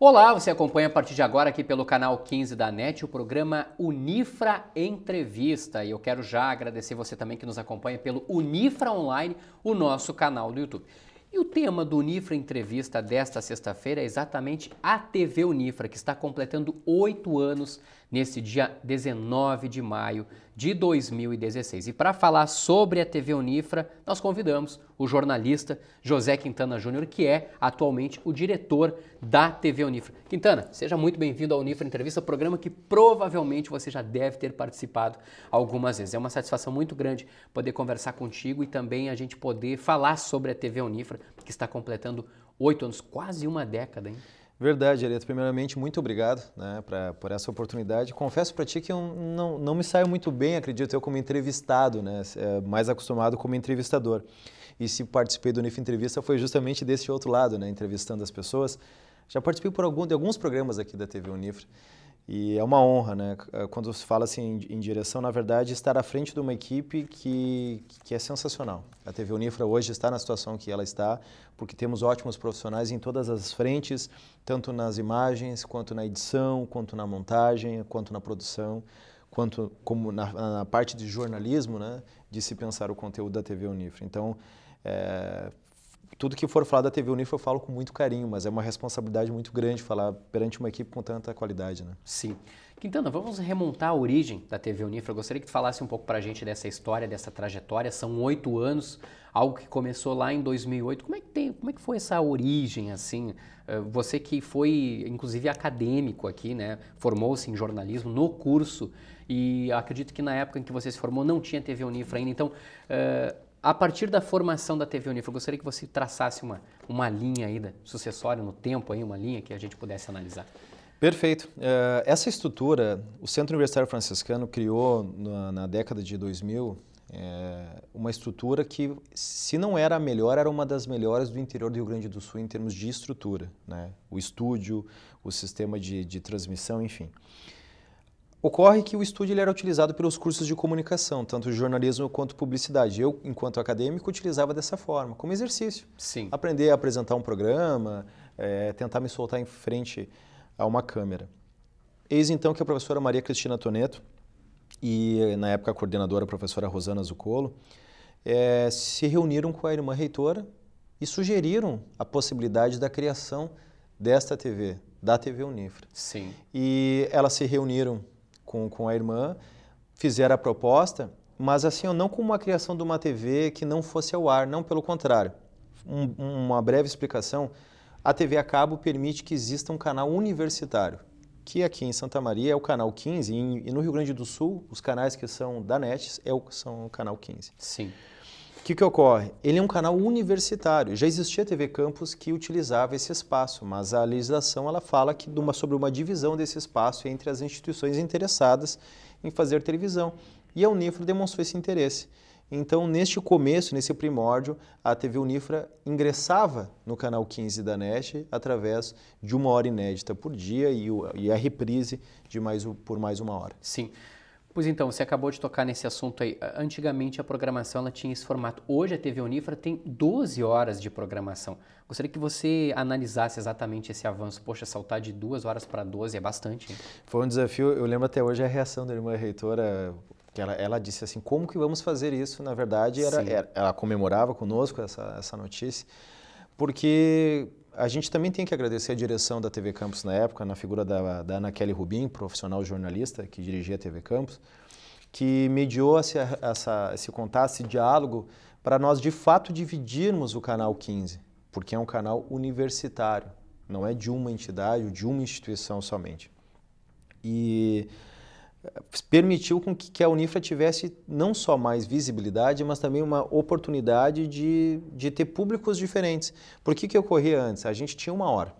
Olá, você acompanha a partir de agora aqui pelo canal 15 da NET o programa Unifra Entrevista. E eu quero já agradecer você também que nos acompanha pelo Unifra Online, o nosso canal do YouTube. E o tema do Unifra Entrevista desta sexta-feira é exatamente a TV Unifra, que está completando oito anos nesse dia 19 de maio de 2016. E para falar sobre a TV Unifra, nós convidamos o jornalista José Quintana Júnior, que é atualmente o diretor da TV Unifra. Quintana, seja muito bem-vindo à Unifra Entrevista, programa que provavelmente você já deve ter participado algumas vezes. É uma satisfação muito grande poder conversar contigo e também a gente poder falar sobre a TV Unifra, que está completando oito anos, quase uma década, hein? Verdade, Areta. Primeiramente, muito obrigado né, pra, por essa oportunidade. Confesso para ti que eu não, não me saio muito bem, acredito eu, como entrevistado, né, eh, mais acostumado como entrevistador. E se participei do NIF Entrevista foi justamente desse outro lado, né, entrevistando as pessoas. Já participei por algum, de alguns programas aqui da TV Unifra. E é uma honra, né? É, quando se fala assim em direção, na verdade, estar à frente de uma equipe que, que é sensacional. A TV Unifra hoje está na situação que ela está, porque temos ótimos profissionais em todas as frentes, tanto nas imagens, quanto na edição, quanto na montagem, quanto na produção, quanto como na, na parte de jornalismo, né? De se pensar o conteúdo da TV Unifra. Então, é, tudo que for falar da TV Unif eu falo com muito carinho, mas é uma responsabilidade muito grande falar perante uma equipe com tanta qualidade, né? Sim. Quintana, vamos remontar a origem da TV Unif. Eu gostaria que tu falasse um pouco para a gente dessa história, dessa trajetória. São oito anos, algo que começou lá em 2008. Como é que, tem, como é que foi essa origem, assim? Eh, você que foi, inclusive, acadêmico aqui, né? Formou-se em jornalismo no curso e acredito que na época em que você se formou não tinha TV Unifra ainda. Então, uh, a partir da formação da TV Unifor, gostaria que você traçasse uma, uma linha aí da, sucessória no tempo, aí, uma linha que a gente pudesse analisar. Perfeito. Uh, essa estrutura, o Centro Universitário Franciscano criou na, na década de 2000 é, eh, uma estrutura que, se não era a melhor, era uma das melhores do interior do Rio Grande do Sul em termos de estrutura. Né? O estúdio, o sistema de, de transmissão, enfim. Ocorre que o estúdio ele era utilizado pelos cursos de comunicação, tanto jornalismo quanto publicidade. Eu, enquanto acadêmico, utilizava dessa forma, como exercício. Sim. Aprender a apresentar um programa, é, tentar me soltar em frente a uma câmera. Eis então que a professora Maria Cristina Toneto e, na época, a coordenadora, a professora Rosana Zucolo, é, eh, se reuniram com a irmã reitora e sugeriram a possibilidade da criação desta TV, da TV Unifra. Sim. E elas se reuniram com, com a irmã, fizeram a proposta, mas assim, não como uma criação de uma TV que não fosse ao ar, não, pelo contrário. Um, uma breve explicação, a TV a cabo permite que exista um canal universitário, que aqui em Santa Maria é o canal 15, e, no Rio Grande do Sul, os canais que são da NET é o, são o canal 15. Sim. O que, que ocorre? Ele é um canal universitário. Já existia TV Campus que utilizava esse espaço, mas a legislação ela fala que uma, sobre uma divisão desse espaço entre as instituições interessadas em fazer televisão. E a Unifra demonstrou esse interesse. Então, neste começo, nesse primórdio, a TV Unifra ingressava no canal 15 da NET através de uma hora inédita por dia e, a reprise de mais, por mais uma hora. Sim. Pois então, você acabou de tocar nesse assunto aí. Antigamente a programação ela tinha esse formato. Hoje a TV Unifra tem 12 horas de programação. Gostaria que você analisasse exatamente esse avanço. Poxa, saltar de duas horas para 12 é bastante. Hein? Foi um desafio. Eu lembro até hoje a reação da irmã reitora, que ela, ela disse assim, como que vamos fazer isso? Na verdade, era, era, ela comemorava conosco essa, essa notícia, porque a gente também tem que agradecer a direção da TV Campos na época, na figura da, da Ana Kelly Rubim, profissional jornalista que dirigia a TV Campos, que mediou esse, essa, esse contato, esse diálogo, para nós de fato dividirmos o canal 15, porque é um canal universitário, não é de uma entidade ou de uma instituição somente. E permitiu com que, que a Unifra tivesse não só mais visibilidade, mas também uma oportunidade de, de ter públicos diferentes. Por que, que ocorria antes? A gente tinha uma hora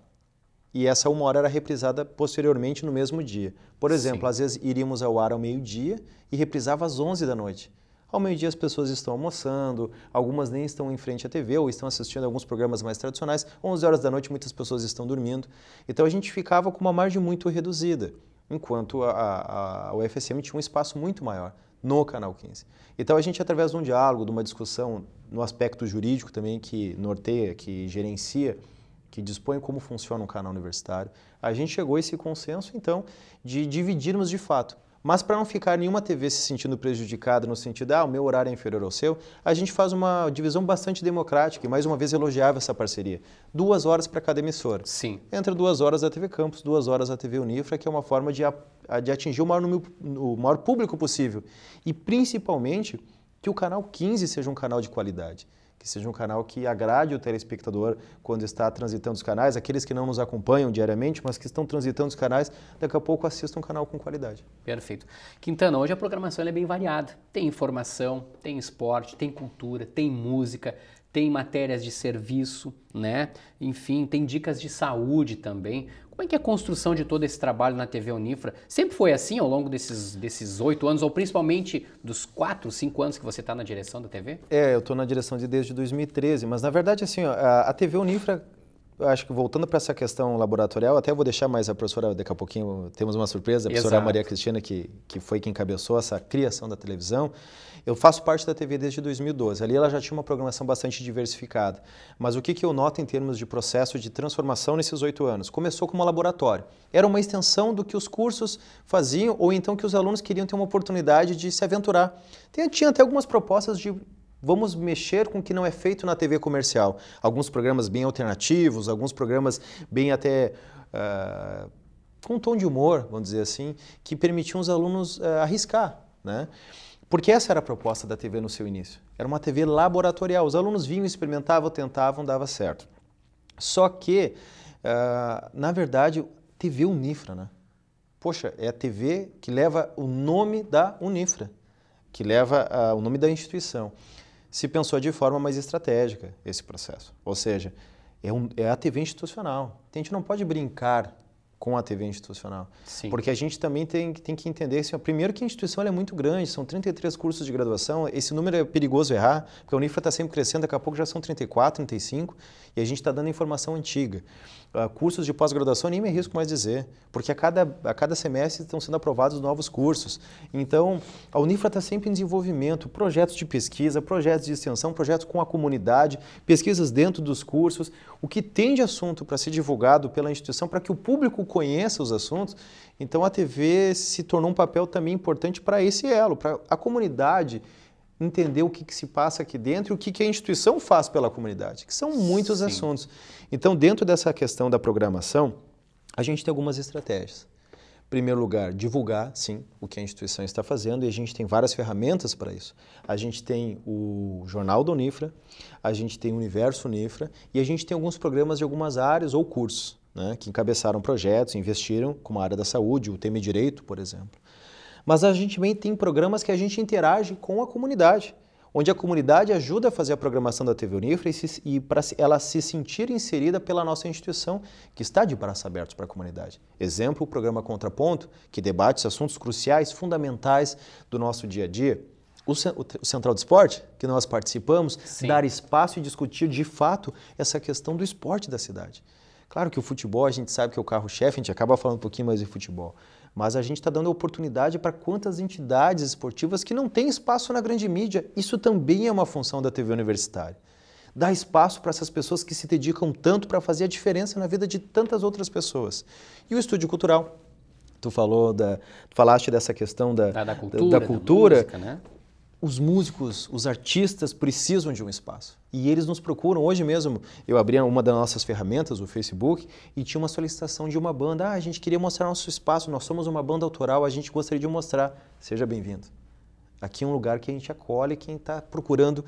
e essa uma hora era reprisada posteriormente no mesmo dia. Por exemplo, Sim. às vezes iríamos ao ar ao meio-dia e reprisava às 11 da noite. Ao meio-dia as pessoas estão almoçando, algumas nem estão em frente à TV ou estão assistindo alguns programas mais tradicionais. 11 horas da noite muitas pessoas estão dormindo. Então a gente ficava com uma margem muito reduzida enquanto a, a, a UFSM tinha um espaço muito maior no Canal 15. Então a gente, através de um diálogo, de uma discussão no aspecto jurídico também que norteia, que gerencia, que dispõe como funciona um canal universitário, a gente chegou a esse consenso, então, de dividirmos de fato mas para não ficar nenhuma TV se sentindo prejudicada no sentido, ah, o meu horário é inferior ao seu, a gente faz uma divisão bastante democrática e mais uma vez elogiava essa parceria. Duas horas para cada emissora. Sim. Entre duas horas da TV Campus, duas horas da TV Unifra, que é uma forma de, de atingir o maior, número, o maior público possível. E principalmente que o canal 15 seja um canal de qualidade que seja um canal que agrade o telespectador quando está transitando os canais, aqueles que não nos acompanham diariamente, mas que estão transitando os canais, daqui a pouco assistam um canal com qualidade. Perfeito. Quintana, hoje a programação é bem variada. Tem informação, tem esporte, tem cultura, tem música, tem matérias de serviço, né? Enfim, tem dicas de saúde também. Como é que é a construção de todo esse trabalho na TV Unifra? Sempre foi assim ao longo desses desses oito anos, ou principalmente dos quatro, cinco anos que você está na direção da TV? É, eu estou na direção de desde 2013, mas na verdade assim, a, a TV Unifra eu acho que voltando para essa questão laboratorial, até vou deixar mais a professora, daqui a pouquinho temos uma surpresa, a professora Exato. Maria Cristina, que, que foi quem cabeçou essa criação da televisão. Eu faço parte da TV desde 2012. Ali ela já tinha uma programação bastante diversificada. Mas o que, que eu noto em termos de processo de transformação nesses oito anos? Começou como um laboratório. Era uma extensão do que os cursos faziam, ou então que os alunos queriam ter uma oportunidade de se aventurar. Tinha, tinha até algumas propostas de Vamos mexer com o que não é feito na TV comercial. Alguns programas bem alternativos, alguns programas bem até. Uh, com um tom de humor, vamos dizer assim, que permitiam os alunos uh, arriscar. Né? Porque essa era a proposta da TV no seu início. Era uma TV laboratorial. Os alunos vinham, experimentavam, tentavam, dava certo. Só que, uh, na verdade, TV Unifra, né? Poxa, é a TV que leva o nome da Unifra, que leva uh, o nome da instituição se pensou de forma mais estratégica esse processo. Ou seja, é, um, é a TV institucional. Então, a gente não pode brincar com a TV institucional. Sim. Porque a gente também tem, tem que entender, assim, primeiro que a instituição é muito grande, são 33 cursos de graduação, esse número é perigoso errar, porque a Unifra está sempre crescendo, daqui a pouco já são 34, 35, e a gente está dando informação antiga. Uh, cursos de pós-graduação, nem me arrisco mais dizer, porque a cada, a cada semestre estão sendo aprovados novos cursos. Então, a Unifra está sempre em desenvolvimento, projetos de pesquisa, projetos de extensão, projetos com a comunidade, pesquisas dentro dos cursos, o que tem de assunto para ser divulgado pela instituição para que o público conheça os assuntos. Então a TV se tornou um papel também importante para esse elo, para a comunidade entender o que, que, se passa aqui dentro e o que, que, a instituição faz pela comunidade, que são muitos Sim. assuntos. Então, dentro dessa questão da programação, a gente tem algumas estratégias. Em primeiro lugar, divulgar, sim, o que a instituição está fazendo e a gente tem várias ferramentas para isso. A gente tem o Jornal da Unifra, a gente tem o Universo Unifra e a gente tem alguns programas de algumas áreas ou cursos né, que encabeçaram projetos, investiram, como a área da saúde, o tema Direito, por exemplo. Mas a gente também tem programas que a gente interage com a comunidade, onde a comunidade ajuda a fazer a programação da TV Unifra e, e para ela se sentir inserida pela nossa instituição, que está de braços abertos para a comunidade. Exemplo, o programa Contraponto, que debate assuntos cruciais, fundamentais do nosso dia a dia o, Central de Esporte, que nós participamos, Sim. dar espaço e discutir de fato essa questão do esporte da cidade. Claro que o futebol a gente sabe que é o carro-chefe, a gente acaba falando um pouquinho mais de futebol, mas a gente está dando oportunidade para quantas entidades esportivas que não têm espaço na grande mídia. Isso também é uma função da TV universitária. Dar espaço para essas pessoas que se dedicam tanto para fazer a diferença na vida de tantas outras pessoas. E o estúdio cultural, tu falou da tu falaste dessa questão da, da, da cultura, da, da cultura. Música, né? os músicos, os artistas precisam de um espaço. E eles nos procuram. Hoje mesmo, eu abri uma das nossas ferramentas, o Facebook, e tinha uma solicitação de uma banda. Ah, a gente queria mostrar nosso espaço, nós somos uma banda autoral, a gente gostaria de mostrar. Seja bem-vindo. Aqui é um lugar que a gente acolhe quem está procurando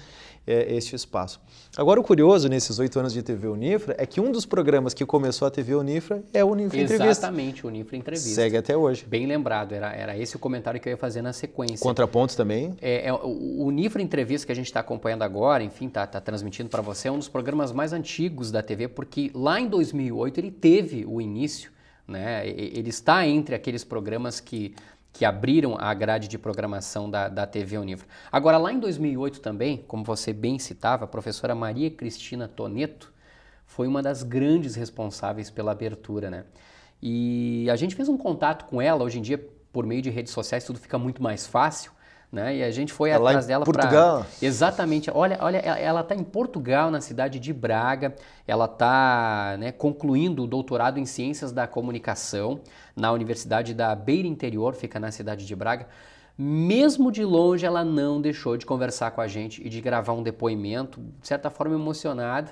é, este espaço. Agora, o curioso nesses oito anos de TV Unifra é que um dos programas que começou a TV Unifra é o Unifra Exatamente, Entrevista. Exatamente, o Unifra Entrevista. Segue até hoje. Bem lembrado, era, era esse o comentário que eu ia fazer na sequência. Contrapontos também? É, é o Unifra Entrevista que a gente está acompanhando agora, enfim, está tá transmitindo para você, é um dos programas mais antigos da TV, porque lá em 2008 ele teve o início, né? ele está entre aqueles programas que que abriram a grade de programação da, da TV Univra. Agora, lá em 2008 também, como você bem citava, a professora Maria Cristina Toneto foi uma das grandes responsáveis pela abertura, né? E a gente fez um contato com ela, hoje em dia, por meio de redes sociais, tudo fica muito mais fácil né? E a gente foi é atrás dela para Portugal. Pra... Exatamente. Olha, olha, ela está em Portugal, na cidade de Braga. Ela está né, concluindo o doutorado em ciências da comunicação na Universidade da Beira Interior, fica na cidade de Braga. Mesmo de longe, ela não deixou de conversar com a gente e de gravar um depoimento, de certa forma emocionada.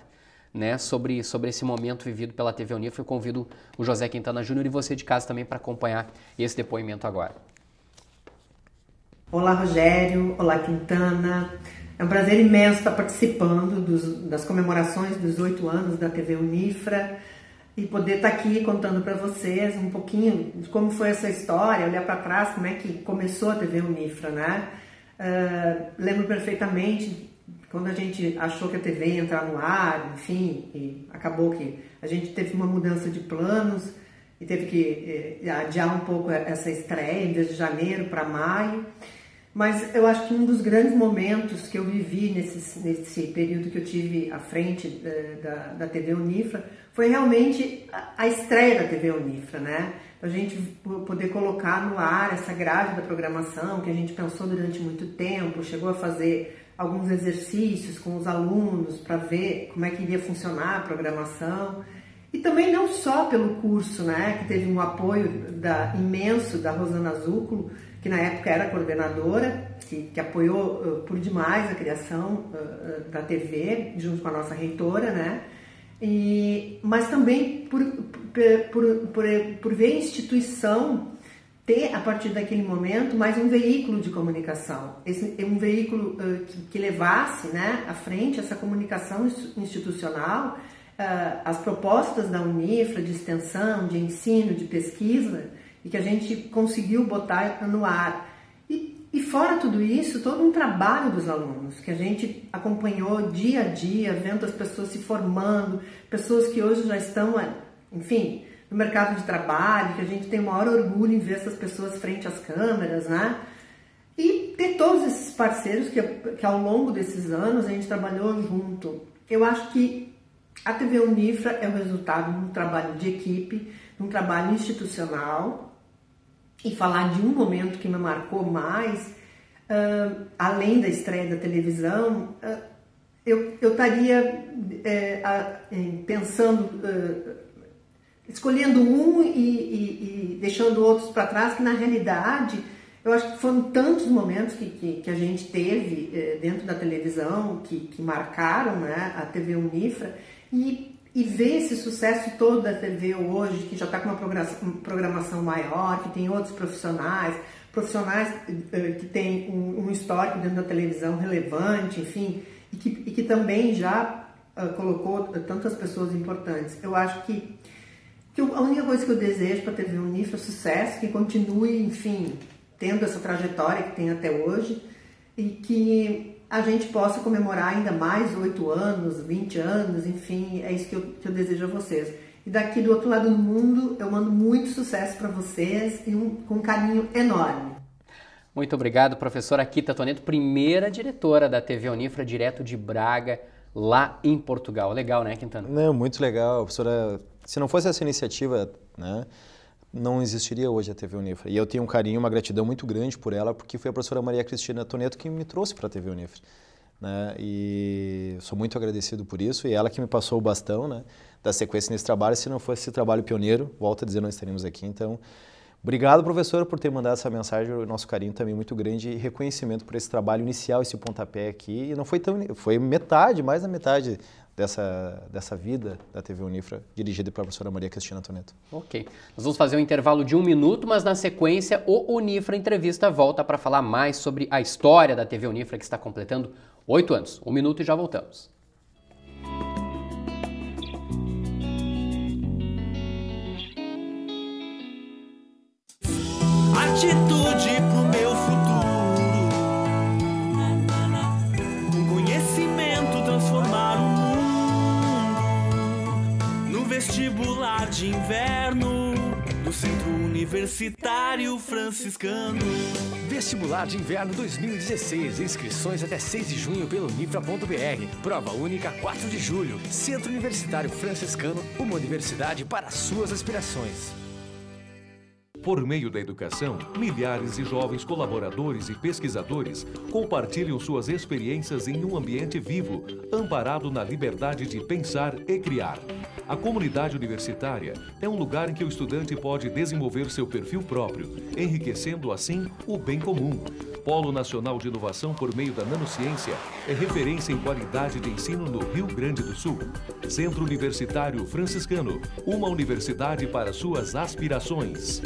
Né, sobre, sobre esse momento vivido pela TV Unif. Eu convido o José Quintana Júnior e você de casa também para acompanhar esse depoimento agora. Olá, Rogério. Olá, Quintana. É um prazer imenso estar participando dos, das comemorações dos oito anos da TV Unifra e poder estar aqui contando para vocês um pouquinho de como foi essa história, olhar para trás, como é que começou a TV Unifra, né? Uh, lembro perfeitamente quando a gente achou que a TV ia entrar no ar, enfim, e acabou que a gente teve uma mudança de planos e teve que eh, adiar um pouco essa estreia, em vez de janeiro para maio. Mas eu acho que um dos grandes momentos que eu vivi nesse, nesse período que eu tive à frente eh, da, da, TV Unifra foi realmente a, a estreia da TV Unifra, né? A gente poder colocar no ar essa grade da programação que a gente pensou durante muito tempo, chegou a fazer alguns exercícios com os alunos para ver como é que iria funcionar a programação. E também não só pelo curso, né, que teve um apoio da, imenso da Rosana Zúculo, que na época era coordenadora, que, que apoiou uh, por demais a criação uh, da TV, junto com a nossa reitora, né? E, mas também por, por, por, por ver a instituição ter, a partir daquele momento, mais um veículo de comunicação. Esse, um veículo uh, que, que, levasse né, à frente essa comunicação institucional uh, as propostas da Unifra de extensão, de ensino, de pesquisa, e que a gente conseguiu botar no ar. E, e fora tudo isso, todo um trabalho dos alunos, que a gente acompanhou dia a dia, vendo as pessoas se formando, pessoas que hoje já estão, eh, enfim, no mercado de trabalho, que a gente tem o maior orgulho em ver essas pessoas frente às câmeras, né? E ter todos esses parceiros que, que ao longo desses anos a gente trabalhou junto. Eu acho que a TV Unifra é o resultado de um trabalho de equipe, de um trabalho institucional. E falar de um momento que me marcou mais, uh, além da estreia da televisão, uh, eu, eu estaria uh, pensando, ah, escolhendo um e, e, e deixando outros para trás, que na realidade eu acho que foram tantos momentos que, que, que a gente teve eh, dentro da televisão que, que marcaram né, a TV Unifra e, e ver esse sucesso todo da TV hoje, que já está com uma programação maior, que tem outros profissionais, profissionais eh, eh, que têm um, um, histórico dentro da televisão relevante, enfim, e que, e que também já colocou tantas pessoas importantes. Eu acho que, que a única coisa que eu desejo para a TV Unifra é sucesso, que continue, enfim tendo essa trajetória que tem até hoje e que a gente possa comemorar ainda mais oito anos, 20 anos, enfim, é isso que eu, que eu desejo a vocês. E daqui do outro lado do mundo, eu mando muito sucesso para vocês e um, com um carinho enorme. Muito obrigado, professora Kita Toneto, primeira diretora da TV Unifra, direto de Braga, lá em Portugal. Legal, né, Quintana? Não, muito legal. Professora, se não fosse essa iniciativa, né, não existiria hoje a TV Unifra. E eu tenho um carinho, uma gratidão muito grande por ela, porque foi a professora Maria Cristina Toneto que me trouxe para a TV Unifra. Né? E sou muito agradecido por isso e ela que me passou o bastão, né? Da sequência nesse trabalho, se não fosse esse trabalho pioneiro, volta a dizer, não estaríamos aqui. Então, Obrigado, professor, por ter mandado essa mensagem. O nosso carinho também é muito grande e reconhecimento por esse trabalho inicial, esse pontapé aqui. E não foi tão. Foi metade, mais da metade dessa, dessa vida da TV Unifra, dirigida pela professora Maria Cristina Toneto. Ok. Nós vamos fazer um intervalo de um minuto, mas na sequência, o Unifra Entrevista volta para falar mais sobre a história da TV Unifra, que está completando oito anos. Um minuto e já voltamos. atitude pro meu futuro. Com conhecimento transformar o mundo. No vestibular de inverno do Centro Universitário Franciscano. Vestibular de Inverno 2016. Inscrições até 6 de junho pelo Unifra.br. Prova única 4 de julho. Centro Universitário Franciscano, uma universidade para suas aspirações. Por meio da educação, milhares de jovens colaboradores e pesquisadores compartilham suas experiências em um ambiente vivo, amparado na liberdade de pensar e criar. A comunidade universitária é um lugar em que o estudante pode desenvolver seu perfil próprio, enriquecendo assim o bem comum, Polo Nacional de Inovação por meio da Nanociência é referência em qualidade de ensino no Rio Grande do Sul. Centro Universitário Franciscano, uma universidade para suas aspirações.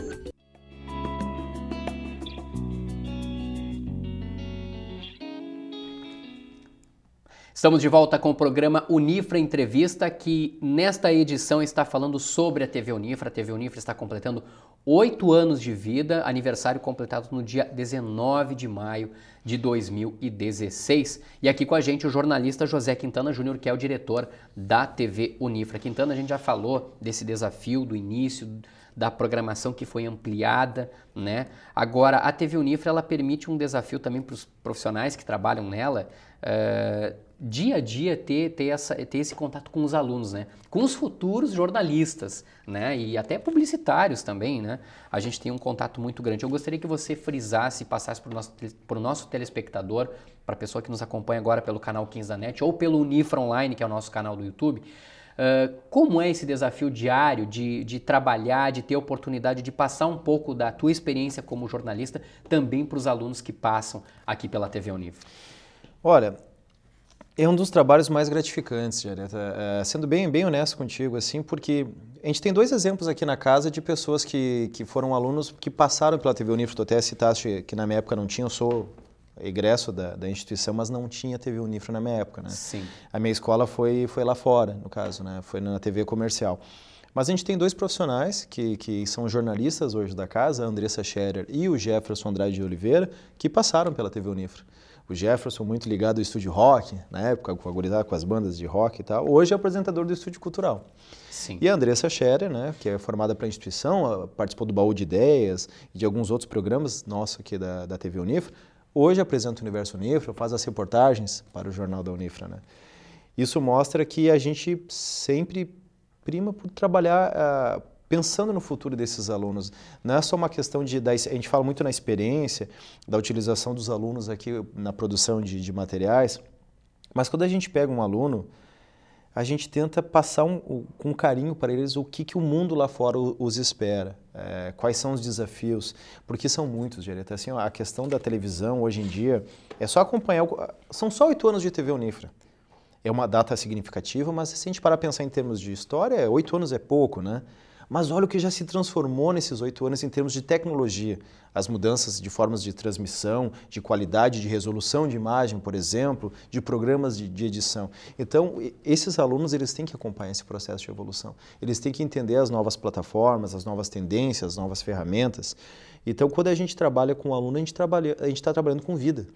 Estamos de volta com o programa Unifra Entrevista, que nesta edição está falando sobre a TV Unifra. A TV Unifra está completando oito anos de vida, aniversário completado no dia 19 de maio de 2016. E aqui com a gente o jornalista José Quintana Júnior, que é o diretor da TV Unifra. Quintana, a gente já falou desse desafio do início da programação que foi ampliada, né? Agora, a TV Unifra, ela permite um desafio também para os profissionais que trabalham nela, uh, dia a dia ter, ter, essa, ter esse contato com os alunos, né? Com os futuros jornalistas, né? E até publicitários também, né? A gente tem um contato muito grande. Eu gostaria que você frisasse e passasse para o nosso, nosso telespectador, para a pessoa que nos acompanha agora pelo canal 15 da NET ou pelo Unifra Online, que é o nosso canal do YouTube, Uh, como é esse desafio diário de, de trabalhar, de ter a oportunidade de passar um pouco da tua experiência como jornalista também para os alunos que passam aqui pela TV Univ? Olha, é um dos trabalhos mais gratificantes, Jareta. É, sendo bem, bem honesto contigo, assim, porque a gente tem dois exemplos aqui na casa de pessoas que, que foram alunos que passaram pela TV Unifra. Tu até citaste que na minha época não tinha, eu sou egresso da, da instituição, mas não tinha TV Unifra na minha época, né? Sim. A minha escola foi, foi lá fora, no caso, né? Foi na TV comercial. Mas a gente tem dois profissionais que, que são jornalistas hoje da casa, a Andressa Scherer e o Jefferson Andrade de Oliveira, que passaram pela TV Unifra o Jefferson muito ligado ao estúdio rock, na época, com a com as bandas de rock e tal. Hoje é apresentador do estúdio cultural. Sim. E a Andressa Scherer, né, que é formada para a instituição, participou do Baú de Ideias e de alguns outros programas nossos aqui da, da TV Unifra. Hoje apresenta o Universo Unifra, faz as reportagens para o Jornal da Unifra. Né? Isso mostra que a gente sempre prima por trabalhar, uh, pensando no futuro desses alunos. Não é só uma questão de. Da, a gente fala muito na experiência, da utilização dos alunos aqui na produção de, de materiais, mas quando a gente pega um aluno, a gente tenta passar um, com carinho para eles o que, que o mundo lá fora os espera, é, quais são os desafios, porque são muitos, Direto. Assim, a questão da televisão hoje em dia é só acompanhar. São só oito anos de TV Unifra. É uma data significativa, mas se a gente parar a pensar em termos de história, oito anos é pouco, né? Mas olha o que já se transformou nesses oito anos em termos de tecnologia. As mudanças de formas de transmissão, de qualidade, de resolução de imagem, por exemplo, de programas de, de, edição. Então, esses alunos eles têm que acompanhar esse processo de evolução. Eles têm que entender as novas plataformas, as novas tendências, as novas ferramentas. Então, quando a gente trabalha com o aluno, a gente está trabalhando com vida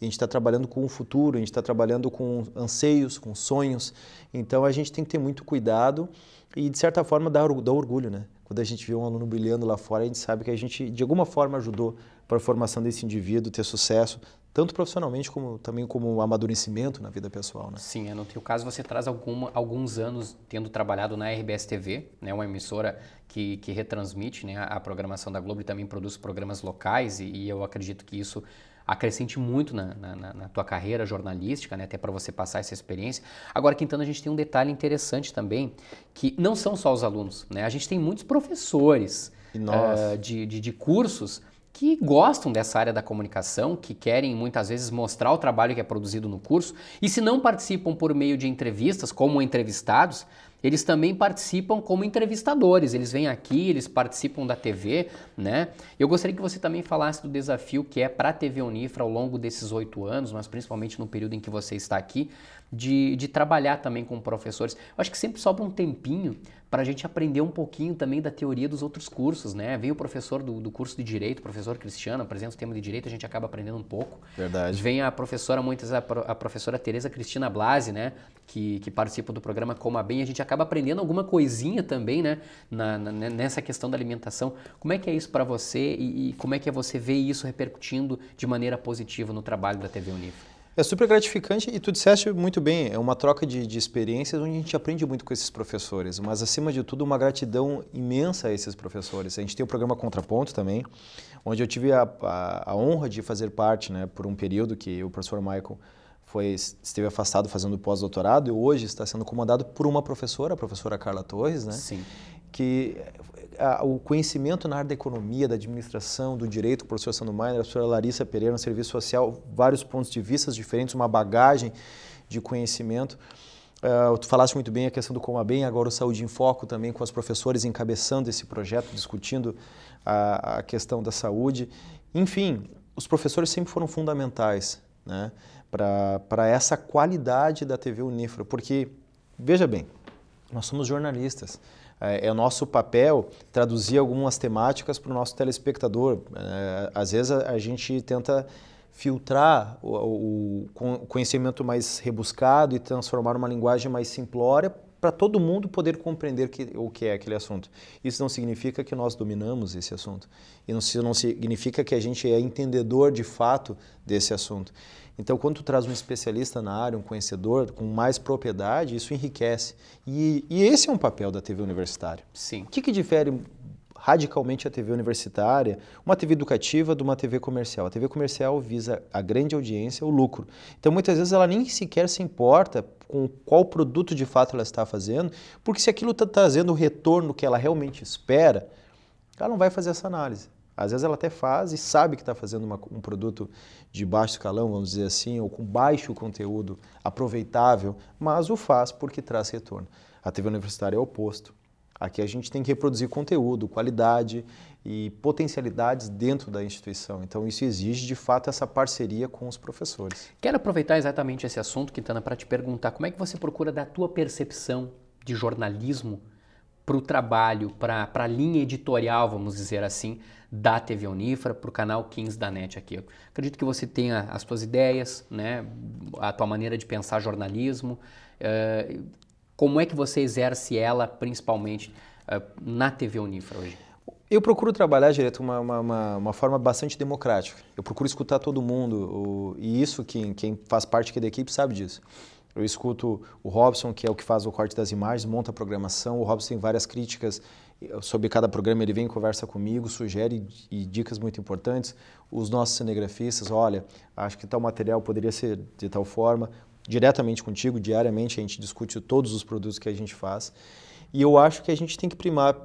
a gente está trabalhando com o futuro, a gente está trabalhando com anseios, com sonhos. Então a gente tem que ter muito cuidado e, de certa forma, dar, dar orgulho, né? Quando a gente vê um aluno brilhando lá fora, a gente sabe que a gente, de alguma forma, ajudou para a formação desse indivíduo ter sucesso, tanto profissionalmente como também como amadurecimento na vida pessoal, né? Sim, é, no teu caso você traz alguma, alguns anos tendo trabalhado na RBS TV, né, uma emissora que, que retransmite né, a programação da Globo e também produz programas locais e, e eu acredito que isso acrescente muito na, na, na tua carreira jornalística, né? até para você passar essa experiência. Agora, Quintana, a gente tem um detalhe interessante também, que não são só os alunos, né? A gente tem muitos professores uh, de, de, de cursos que gostam dessa área da comunicação, que querem muitas vezes mostrar o trabalho que é produzido no curso, e se não participam por meio de entrevistas como entrevistados, eles também participam como entrevistadores. Eles vêm aqui, eles participam da TV, né? Eu gostaria que você também falasse do desafio que é para a TV Unifra ao longo desses oito anos, mas principalmente no período em que você está aqui, de, de trabalhar também com professores. Eu acho que sempre sobra um tempinho para a gente aprender um pouquinho também da teoria dos outros cursos, né? Vem o professor do, do curso de Direito, o professor Cristiano, apresenta o tema de Direito, a gente acaba aprendendo um pouco. Verdade. Vem a professora, muitas, a, a professora Tereza Cristina Blasi, né? Que, que participa do programa Coma Bem, a gente acaba aprendendo alguma coisinha também, né? Na, na, né, nessa questão da alimentação. Como é que é isso para você e, e, como é que é você ver isso repercutindo de maneira positiva no trabalho da TV Unif? É super gratificante e tu disseste muito bem, é uma troca de, de experiências onde a gente aprende muito com esses professores, mas acima de tudo uma gratidão imensa a esses professores. A gente tem o programa Contraponto também, onde eu tive a, a, a honra de fazer parte, né, por um período que o professor Michael foi, esteve afastado fazendo pós-doutorado e hoje está sendo comandado por uma professora, a professora Carla Torres, né? Sim. Que o conhecimento na área da economia, da administração, do direito, o professor Sandro Maia, a professora Larissa Pereira, no serviço social, vários pontos de vista diferentes, uma bagagem de conhecimento. Uh, tu falaste muito bem a questão do Coma Bem, agora o Saúde em Foco também, com os professores encabeçando esse projeto, discutindo a, a questão da saúde. Enfim, os professores sempre foram fundamentais né, para essa qualidade da TV Unifra, porque, veja bem, nós somos jornalistas, é, é nosso papel traduzir algumas temáticas para o nosso telespectador. É, às vezes a, gente tenta filtrar o, conhecimento mais rebuscado e transformar uma linguagem mais simplória para todo mundo poder compreender que, o que é aquele assunto. Isso não significa que nós dominamos esse assunto. E não, não significa que a gente é entendedor de fato desse assunto. Então, quando tu traz um especialista na área, um conhecedor com mais propriedade, isso enriquece. E, e esse é um papel da TV universitária. Sim. O que, que difere radicalmente a TV universitária, uma TV educativa de uma TV comercial. A TV comercial visa a grande audiência, o lucro. Então, muitas vezes, ela nem sequer se importa com qual produto de fato ela está fazendo, porque se aquilo está trazendo o retorno que ela realmente espera, ela não vai fazer essa análise. Às vezes ela até faz e sabe que está fazendo uma, um produto de baixo escalão, vamos dizer assim, ou com baixo conteúdo aproveitável, mas o faz porque traz retorno. A TV universitária é o oposto. Aqui a gente tem que reproduzir conteúdo, qualidade e potencialidades dentro da instituição. Então, isso exige, de fato, essa parceria com os professores. Quero aproveitar exatamente esse assunto, Quintana, para te perguntar como é que você procura da tua percepção de jornalismo para o trabalho, para a linha editorial, vamos dizer assim, da TV Unifra, para o canal 15 da NET aqui. Eu acredito que você tenha as suas ideias, né, a tua maneira de pensar jornalismo, eh, como é que você exerce ela principalmente eh, na TV Unifra hoje? Eu procuro trabalhar, direto uma, uma, uma, forma bastante democrática. Eu procuro escutar todo mundo, o, e isso quem, quem faz parte aqui da equipe sabe disso. Eu escuto o Robson, que é o que faz o corte das imagens, monta a programação. O Robson tem várias críticas eh, sobre cada programa. Ele vem conversa comigo, sugere e dicas muito importantes. Os nossos cinegrafistas, olha, acho que tal material poderia ser de tal forma. Diretamente contigo, diariamente, a gente discute todos os produtos que a gente faz. E eu acho que a gente tem que primar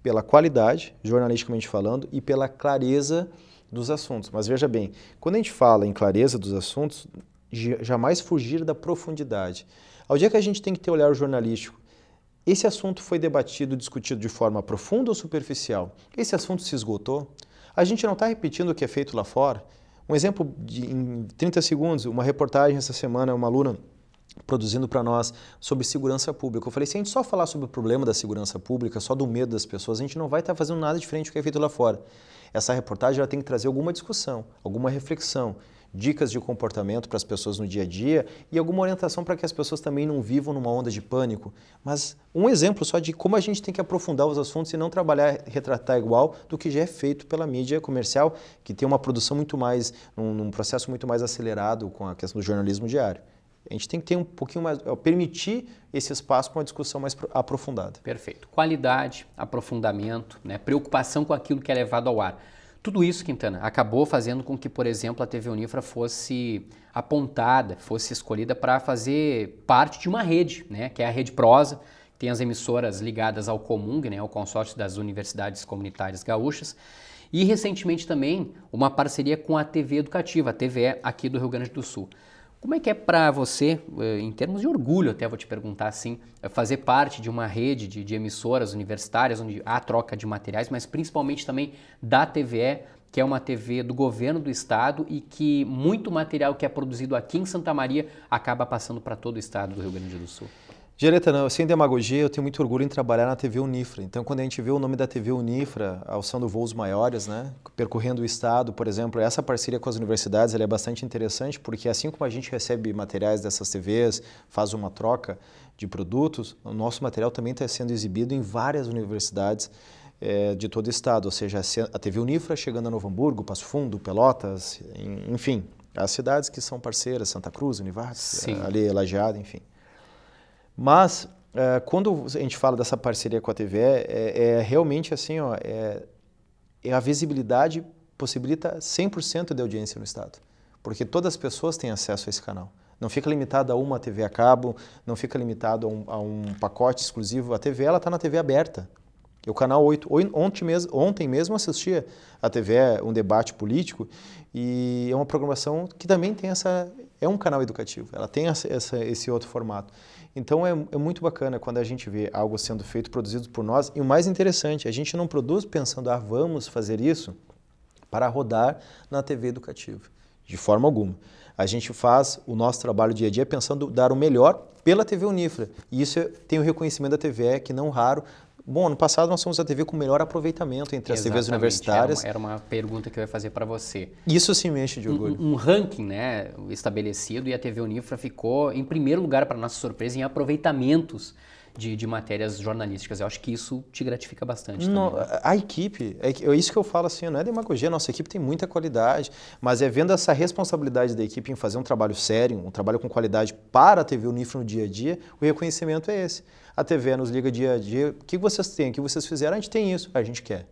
pela qualidade, jornalisticamente falando, e pela clareza dos assuntos. Mas veja bem, quando a gente fala em clareza dos assuntos, jamais fugir da profundidade. Ao dia que a gente tem que ter olhar jornalístico, esse assunto foi debatido, discutido de forma profunda ou superficial? Esse assunto se esgotou? A gente não está repetindo o que é feito lá fora? Um exemplo de, em 30 segundos, uma reportagem essa semana, uma aluna produzindo para nós sobre segurança pública. Eu falei, se a gente só falar sobre o problema da segurança pública, só do medo das pessoas, a gente não vai estar tá fazendo nada diferente do que é feito lá fora. Essa reportagem ela tem que trazer alguma discussão, alguma reflexão dicas de comportamento para as pessoas no dia a dia e alguma orientação para que as pessoas também não vivam numa onda de pânico. Mas um exemplo só de como a gente tem que aprofundar os assuntos e não trabalhar, retratar igual do que já é feito pela mídia comercial, que tem uma produção muito mais, um, processo muito mais acelerado com a questão do jornalismo diário. A gente tem que ter um pouquinho mais, é, permitir esse espaço para uma discussão mais aprofundada. Perfeito. Qualidade, aprofundamento, né? preocupação com aquilo que é levado ao ar. Tudo isso, Quintana, acabou fazendo com que, por exemplo, a TV Unifra fosse apontada, fosse escolhida para fazer parte de uma rede, né, que é a Rede Prosa, tem as emissoras ligadas ao Comung, né, ao consórcio das universidades comunitárias gaúchas, e recentemente também uma parceria com a TV Educativa, a TVE aqui do Rio Grande do Sul. Como é que é para você, eh, em termos de orgulho, até vou te perguntar assim, eh, fazer parte de uma rede de, de, emissoras universitárias, onde há troca de materiais, mas principalmente também da TVE, que é uma TV do governo do estado e que muito material que é produzido aqui em Santa Maria acaba passando para todo o estado do Rio Grande do Sul? Direta, não, sem demagogia, eu tenho muito orgulho em trabalhar na TV Unifra. Então, quando a gente vê o nome da TV Unifra alçando voos maiores, né, percorrendo o estado, por exemplo, essa parceria com as universidades é bastante interessante, porque assim como a gente recebe materiais dessas TVs, faz uma troca de produtos, o nosso material também está sendo exibido em várias universidades é, de todo o estado, ou seja, a TV Unifra chegando a Novo Hamburgo, Passo Fundo, Pelotas, enfim, as cidades que são parceiras, Santa Cruz, Univas, eh, ali, Lajeado, enfim. Mas eh, quando a gente fala dessa parceria com a TV, é, é realmente assim, ó, é, é a visibilidade possibilita 100% de audiência no Estado, porque todas as pessoas têm acesso a esse canal. Não fica limitado a uma TV a cabo, não fica limitado a um, a um pacote exclusivo. A TV ela está na TV aberta. O canal 8, ontem mesmo, ontem mesmo assistia a TV um debate político e é uma programação que também tem essa é um canal educativo. Ela tem essa, esse outro formato. Então é, é, muito bacana quando a gente vê algo sendo feito, produzido por nós. E o mais interessante, a gente não produz pensando, ah, vamos fazer isso para rodar na TV educativa, de forma alguma. A gente faz o nosso trabalho dia a dia pensando dar o melhor pela TV Unifra. E isso é, tem o reconhecimento da TVE, é que não raro Bom, ano passado nós somos a TV com melhor aproveitamento entre as TVs universitárias. Era uma, era uma, pergunta que eu ia fazer para você. Isso sim me enche de orgulho. Um, um, ranking né, estabelecido e a TV Unifra ficou em primeiro lugar, para nossa surpresa, em aproveitamentos de, de matérias jornalísticas. Eu acho que isso te gratifica bastante. também, né? A equipe, é, é isso que eu falo assim, não é demagogia, nossa equipe tem muita qualidade, mas é vendo essa responsabilidade da equipe em fazer um trabalho sério, um trabalho com qualidade para a TV Unifro no dia a dia, o reconhecimento é esse. A TV nos liga dia a dia, o que vocês têm, o que vocês fizeram, a gente tem isso, a gente quer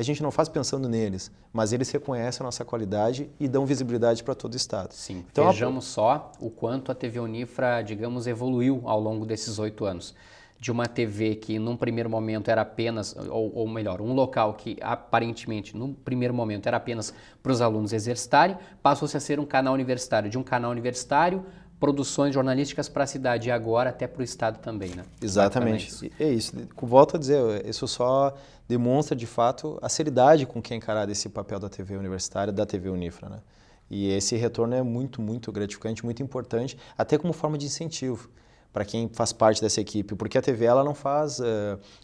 a gente não faz pensando neles, mas eles reconhecem a nossa qualidade e dão visibilidade para todo o Estado. Sim, então, vejamos a... só o quanto a TV Unifra, digamos, evoluiu ao longo desses oito anos de uma TV que num primeiro momento era apenas, ou, ou, melhor, um local que aparentemente no primeiro momento era apenas para os alunos exercitarem, passou-se a ser um canal universitário. De um canal universitário produções jornalísticas para a cidade e agora até para o Estado também, né? Exatamente. É isso. Volto a dizer, isso só demonstra, de fato, a seriedade com que é encarado esse papel da TV universitária, da TV Unifra, né? E esse retorno é muito, muito gratificante, muito importante, até como forma de incentivo para quem faz parte dessa equipe, porque a TV ela não faz uh,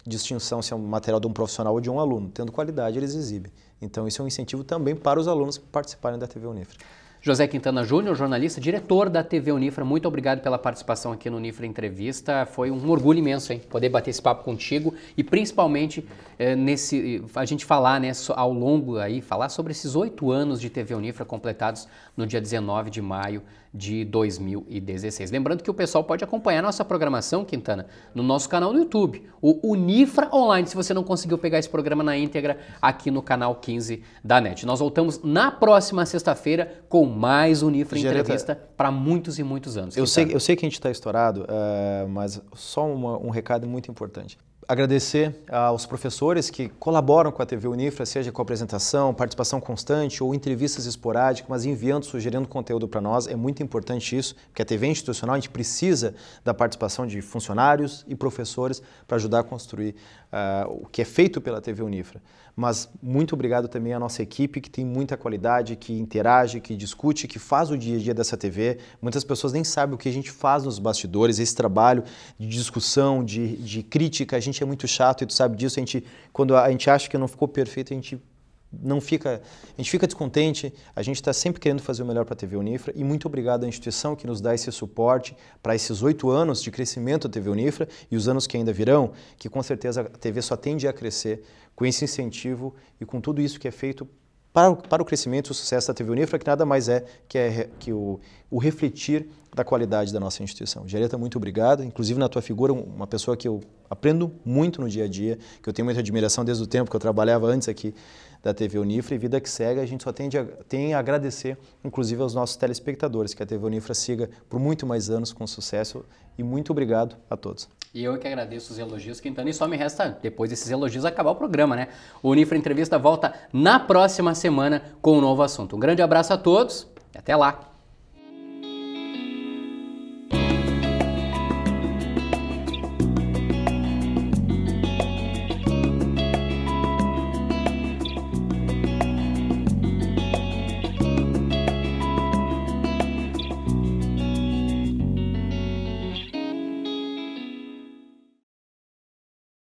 distinção se é um material de um profissional ou de um aluno. Tendo qualidade, eles exibem. Então, isso é um incentivo também para os alunos participarem da TV Unifra. José Quintana Júnior, jornalista, diretor da TV Unifra, muito obrigado pela participação aqui no Unifra Entrevista. Foi um orgulho imenso, hein, poder bater esse papo contigo e principalmente eh, nesse a gente falar, né, ao longo aí, falar sobre esses oito anos de TV Unifra completados no dia 19 de maio de 2016. Lembrando que o pessoal pode acompanhar nossa programação, Quintana, no nosso canal no YouTube, o Unifra Online, se você não conseguiu pegar esse programa na íntegra aqui no canal 15 da NET. Nós voltamos na próxima sexta-feira com mais Unifra Gereta, Entrevista para muitos e muitos anos. Eu sei, eu sei que a gente está estourado, uh, mas só uma, um recado muito importante agradecer ah, aos professores que colaboram com a TV Unifra, seja com apresentação, participação constante ou entrevistas esporádicas, mas enviando, sugerindo conteúdo para nós. É muito importante isso, porque a TV é institucional a gente precisa da participação de funcionários e professores para ajudar a construir uh, o que é feito pela TV Unifra. Mas muito obrigado também à nossa equipe, que tem muita qualidade, que interage, que discute, que faz o dia a dia dessa TV. Muitas pessoas nem sabem o que a gente faz nos bastidores, esse trabalho de discussão, de, de crítica, a gente gente é muito chato e tu sabe disso, a gente, quando a gente acha que não ficou perfeito, a gente não fica, a gente fica descontente, a gente está sempre querendo fazer o melhor para a TV Unifra e muito obrigado à instituição que nos dá esse suporte para esses oito anos de crescimento da TV Unifra e os anos que ainda virão, que com certeza a TV só tende a crescer com esse incentivo e com tudo isso que é feito para, para o crescimento e o sucesso da TV Unifra, que nada mais é que, é, que o, o refletir da qualidade da nossa instituição. Gereta, muito obrigado. Inclusive, na tua figura, uma pessoa que eu aprendo muito no dia a dia, que eu tenho muita admiração desde o tempo que eu trabalhava antes aqui da TV Unifra e vida que segue, a gente só tem, de, tem a agradecer, inclusive, aos nossos telespectadores, que a TV Unifra siga por muito mais anos com sucesso e muito obrigado a todos. E eu é que agradeço os elogios, Quintana. Então e só me resta, depois desses elogios, acabar o programa, né? O Unifra Entrevista volta na próxima semana com um novo assunto. Um grande abraço a todos e até lá!